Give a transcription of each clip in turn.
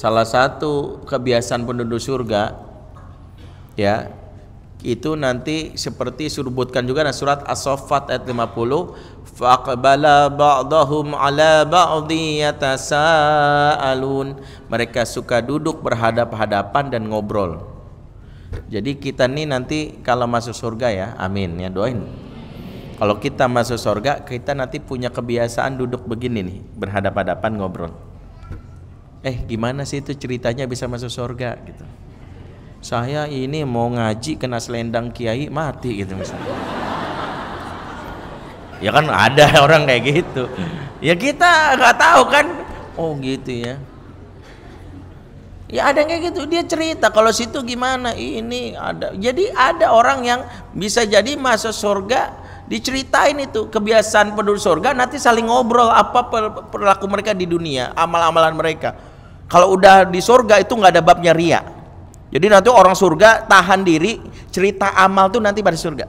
salah satu kebiasaan penduduk surga ya itu nanti seperti surbutkan juga nah surat As-Saffat ayat 50 faqbala ba'dahum ala ba'di yatasaalun mereka suka duduk berhadap-hadapan dan ngobrol jadi kita nih nanti kalau masuk surga ya amin ya doain kalau kita masuk surga kita nanti punya kebiasaan duduk begini nih berhadap-hadapan ngobrol eh gimana sih itu ceritanya bisa masuk surga gitu saya ini mau ngaji kena selendang kiai mati gitu misalnya ya kan ada orang kayak gitu ya kita nggak tahu kan oh gitu ya ya ada yang kayak gitu dia cerita kalau situ gimana ini ada jadi ada orang yang bisa jadi masuk surga diceritain itu kebiasaan penduduk surga nanti saling ngobrol apa perilaku mereka di dunia amal-amalan mereka kalau udah di surga itu nggak ada babnya ria. Jadi nanti orang surga tahan diri cerita amal tuh nanti pada surga.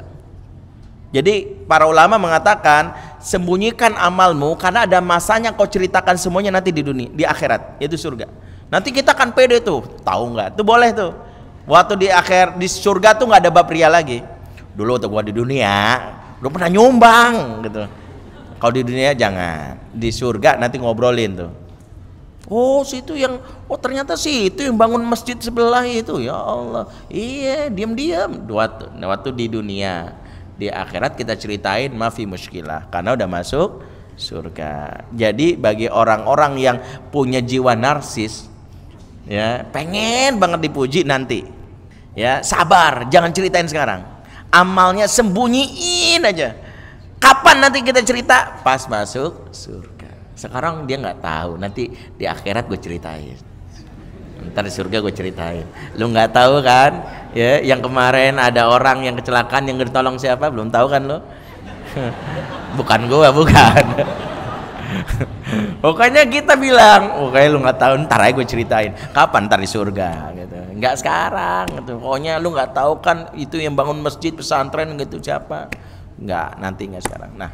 Jadi para ulama mengatakan sembunyikan amalmu karena ada masanya kau ceritakan semuanya nanti di dunia di akhirat yaitu surga. Nanti kita akan pede tuh tahu nggak? Tuh boleh tuh. Waktu di akhir di surga tuh nggak ada bab ria lagi. Dulu tuh gua di dunia udah pernah nyumbang gitu. Kalau di dunia jangan di surga nanti ngobrolin tuh Oh situ yang oh ternyata sih itu yang bangun masjid sebelah itu ya Allah iya diam-diam waktu waktu di dunia di akhirat kita ceritain mafi muskilah karena udah masuk surga jadi bagi orang-orang yang punya jiwa narsis ya pengen banget dipuji nanti ya sabar jangan ceritain sekarang amalnya sembunyiin aja kapan nanti kita cerita pas masuk surga sekarang dia nggak tahu. Nanti di akhirat gue ceritain. Ntar di surga gue ceritain. Lu nggak tahu kan? Ya, yang kemarin ada orang yang kecelakaan yang ditolong siapa? Belum tahu kan lo? bukan gue bukan. Pokoknya kita bilang, oke lu nggak tahu, ntar aja gue ceritain. Kapan ntar di surga gitu. Nggak sekarang gitu. Pokoknya lu nggak tahu kan itu yang bangun masjid pesantren gitu siapa? Nggak, nanti nggak sekarang. Nah,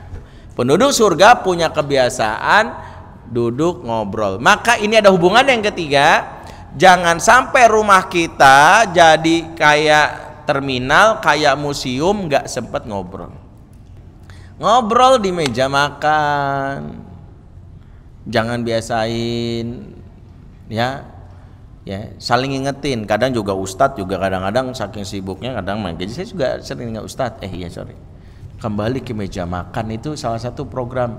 Penduduk surga punya kebiasaan duduk ngobrol. Maka ini ada hubungan yang ketiga, jangan sampai rumah kita jadi kayak terminal, kayak museum nggak sempet ngobrol. Ngobrol di meja makan. Jangan biasain ya. Ya, saling ingetin. Kadang juga ustadz juga kadang-kadang saking sibuknya kadang main. Jadi saya juga sering ingat ustadz. Eh iya sorry kembali ke meja makan itu salah satu program.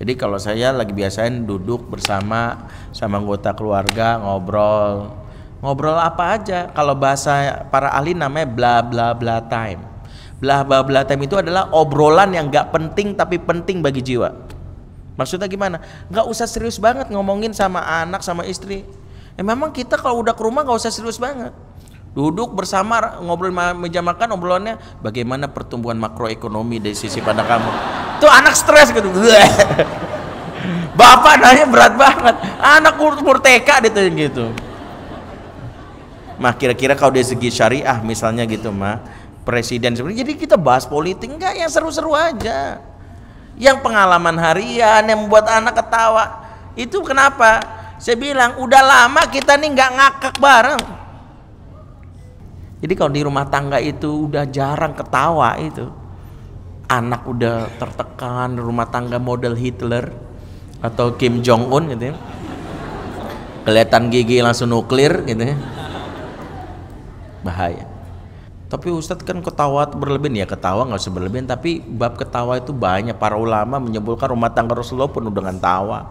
Jadi kalau saya lagi biasain duduk bersama sama anggota keluarga ngobrol. Ngobrol apa aja? Kalau bahasa para ahli namanya bla bla bla time. Bla bla bla time itu adalah obrolan yang gak penting tapi penting bagi jiwa. Maksudnya gimana? Gak usah serius banget ngomongin sama anak sama istri. Eh, memang kita kalau udah ke rumah gak usah serius banget Duduk bersama ngobrol meja makan obrolannya bagaimana pertumbuhan makroekonomi dari sisi pandang kamu. Tuh anak stres gitu. Bapak nanya berat banget. Anak umur TK ditanya gitu. Mah kira-kira kalau dari segi syariah misalnya gitu mah presiden sebenarnya jadi kita bahas politik enggak yang seru-seru aja yang pengalaman harian yang membuat anak ketawa itu kenapa saya bilang udah lama kita nih nggak ngakak bareng jadi kalau di rumah tangga itu udah jarang ketawa itu. Anak udah tertekan, rumah tangga model Hitler atau Kim Jong Un gitu ya. Kelihatan gigi langsung nuklir gitu ya. Bahaya. Tapi Ustadz kan ketawa berlebihan ya ketawa nggak usah berlebihan tapi bab ketawa itu banyak para ulama menyebutkan rumah tangga Rasulullah penuh dengan tawa.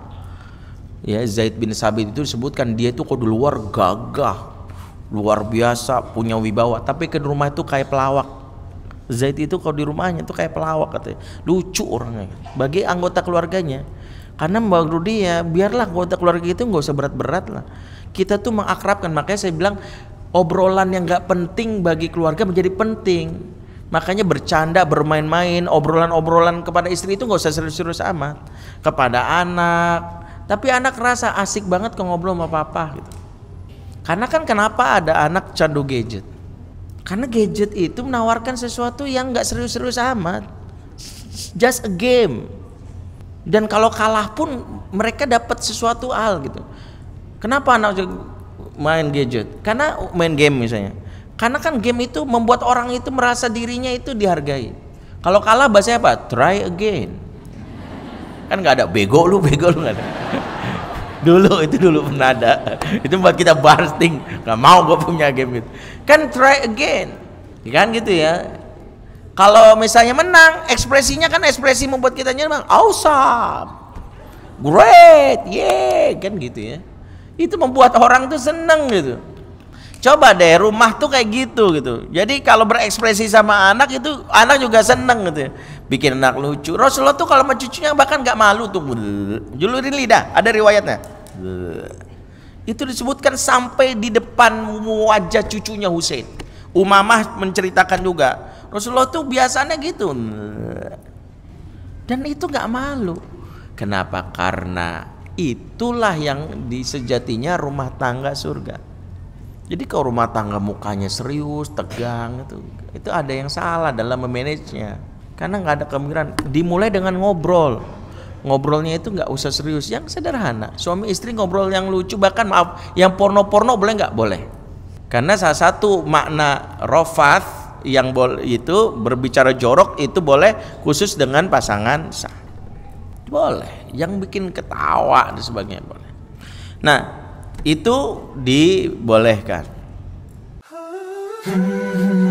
Ya Zaid bin Sabit itu disebutkan dia itu kok di luar gagah, luar biasa punya wibawa tapi ke rumah itu kayak pelawak Zaid itu kalau di rumahnya itu kayak pelawak katanya lucu orangnya bagi anggota keluarganya karena mbak Rudi ya biarlah anggota keluarga itu nggak usah berat-berat lah kita tuh mengakrabkan makanya saya bilang obrolan yang nggak penting bagi keluarga menjadi penting Makanya bercanda, bermain-main, obrolan-obrolan kepada istri itu nggak usah serius-serius amat. Kepada anak, tapi anak rasa asik banget kalau ngobrol sama papa gitu. Karena kan kenapa ada anak candu gadget? Karena gadget itu menawarkan sesuatu yang nggak serius-serius amat. Just a game. Dan kalau kalah pun mereka dapat sesuatu hal gitu. Kenapa anak main gadget? Karena main game misalnya. Karena kan game itu membuat orang itu merasa dirinya itu dihargai. Kalau kalah bahasa apa? Try again. Kan nggak ada bego lu, bego lu nggak ada dulu itu dulu pernah ada itu buat kita bursting nggak mau gue punya game itu kan try again ya kan gitu ya kalau misalnya menang ekspresinya kan ekspresi membuat kita nyaman awesome great yeah kan gitu ya itu membuat orang tuh seneng gitu Coba deh rumah tuh kayak gitu gitu. Jadi kalau berekspresi sama anak itu anak juga seneng gitu. Ya. Bikin anak lucu. Rasulullah tuh kalau sama cucunya bahkan nggak malu tuh. Julurin lidah. Ada riwayatnya. Itu disebutkan sampai di depan wajah cucunya Hussein. Umamah menceritakan juga. Rasulullah tuh biasanya gitu. Dan itu nggak malu. Kenapa? Karena itulah yang disejatinya rumah tangga surga jadi kalau rumah tangga mukanya serius, tegang itu, itu ada yang salah dalam memanage nya. Karena nggak ada kemungkinan. Dimulai dengan ngobrol. Ngobrolnya itu nggak usah serius, yang sederhana. Suami istri ngobrol yang lucu, bahkan maaf, yang porno-porno boleh nggak boleh? Karena salah satu makna rofath yang itu berbicara jorok itu boleh khusus dengan pasangan sah. Boleh, yang bikin ketawa dan sebagainya boleh. Nah, itu dibolehkan.